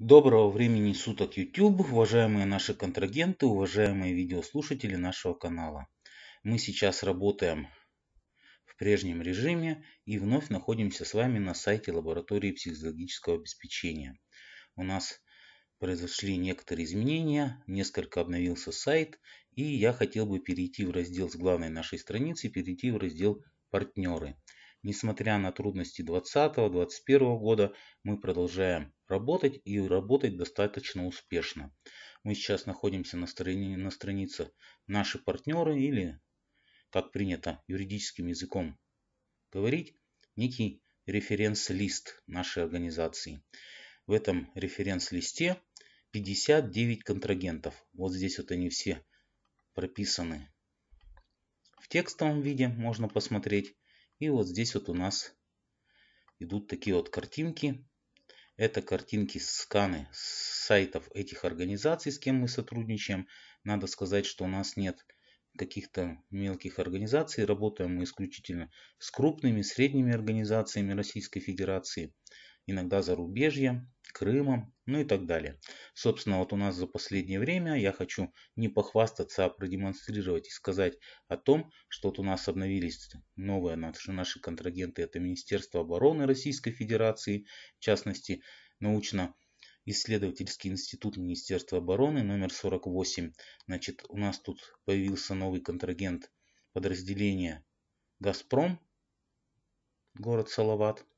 Доброго времени суток YouTube, уважаемые наши контрагенты, уважаемые видеослушатели нашего канала. Мы сейчас работаем в прежнем режиме и вновь находимся с вами на сайте лаборатории психологического обеспечения. У нас произошли некоторые изменения, несколько обновился сайт и я хотел бы перейти в раздел с главной нашей страницы, перейти в раздел «Партнеры». Несмотря на трудности 2020-2021 года, мы продолжаем работать и работать достаточно успешно. Мы сейчас находимся на, страни, на странице «Наши партнеры» или, как принято юридическим языком говорить, некий референс-лист нашей организации. В этом референс-листе 59 контрагентов. Вот здесь вот они все прописаны в текстовом виде, можно посмотреть. И вот здесь вот у нас идут такие вот картинки. Это картинки, сканы с сайтов этих организаций, с кем мы сотрудничаем. Надо сказать, что у нас нет каких-то мелких организаций. Работаем мы исключительно с крупными, средними организациями Российской Федерации, иногда зарубежья. Крымом, ну и так далее. Собственно, вот у нас за последнее время я хочу не похвастаться, а продемонстрировать и сказать о том, что вот у нас обновились новые наши, наши контрагенты. Это Министерство обороны Российской Федерации, в частности, научно исследовательский институт Министерства обороны номер 48. Значит, у нас тут появился новый контрагент подразделения «Газпром», город Салават –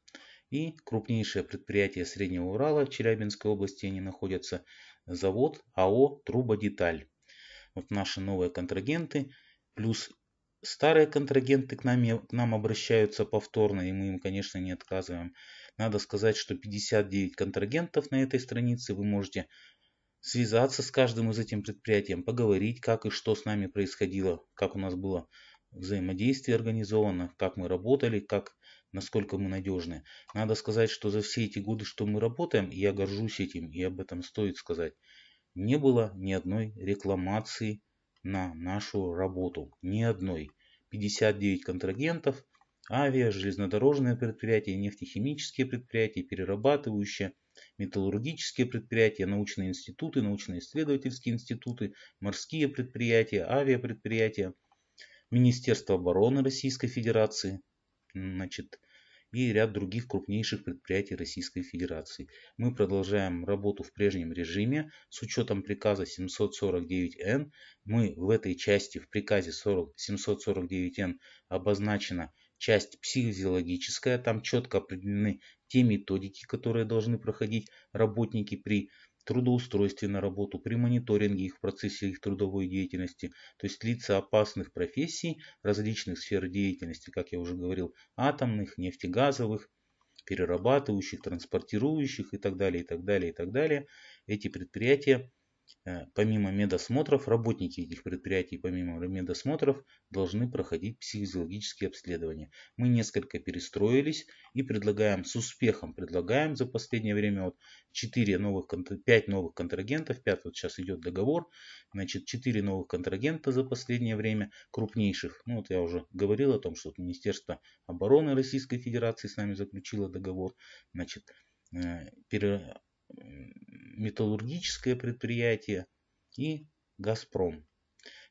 и крупнейшее предприятие Среднего Урала Челябинской области, они находятся, завод АО «Трубодеталь». Вот наши новые контрагенты, плюс старые контрагенты к нам, к нам обращаются повторно, и мы им, конечно, не отказываем. Надо сказать, что 59 контрагентов на этой странице вы можете связаться с каждым из этих предприятий, поговорить, как и что с нами происходило, как у нас было взаимодействие организовано, как мы работали, как насколько мы надежны. Надо сказать, что за все эти годы, что мы работаем, я горжусь этим, и об этом стоит сказать, не было ни одной рекламации на нашу работу. Ни одной. 59 контрагентов, авиа, железнодорожные предприятия, нефтехимические предприятия, перерабатывающие, металлургические предприятия, научные институты, научно-исследовательские институты, морские предприятия, авиапредприятия – Министерство обороны Российской Федерации значит, и ряд других крупнейших предприятий Российской Федерации. Мы продолжаем работу в прежнем режиме с учетом приказа 749Н. Мы в этой части, в приказе 40, 749Н обозначена часть психофизиологическая, там четко определены те методики, которые должны проходить работники при трудоустройстве на работу, при мониторинге их в процессе их трудовой деятельности, то есть лица опасных профессий различных сфер деятельности, как я уже говорил, атомных, нефтегазовых, перерабатывающих, транспортирующих и так далее, и так далее, и так далее. Эти предприятия Э, помимо медосмотров, работники этих предприятий, помимо медосмотров, должны проходить психологические обследования. Мы несколько перестроились и предлагаем, с успехом предлагаем за последнее время вот 4 новых, 5 новых контрагентов, 5 вот сейчас идет договор, значит 4 новых контрагента за последнее время, крупнейших. Ну вот я уже говорил о том, что Министерство обороны Российской Федерации с нами заключило договор, значит, э, пере металлургическое предприятие и Газпром.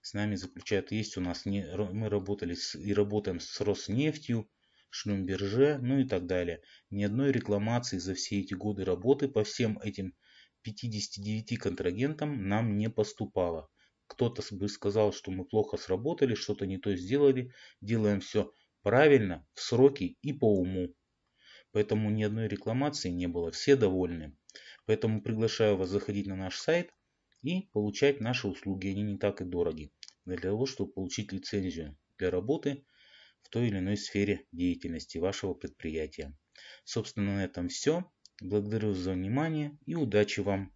С нами заключают, есть у нас, мы работали с, и работаем с Роснефтью, Шлюмберже, ну и так далее. Ни одной рекламации за все эти годы работы по всем этим 59 контрагентам нам не поступало. Кто-то бы сказал, что мы плохо сработали, что-то не то сделали. Делаем все правильно, в сроки и по уму. Поэтому ни одной рекламации не было, все довольны. Поэтому приглашаю вас заходить на наш сайт и получать наши услуги. Они не так и дороги. Для того, чтобы получить лицензию для работы в той или иной сфере деятельности вашего предприятия. Собственно, на этом все. Благодарю за внимание и удачи вам!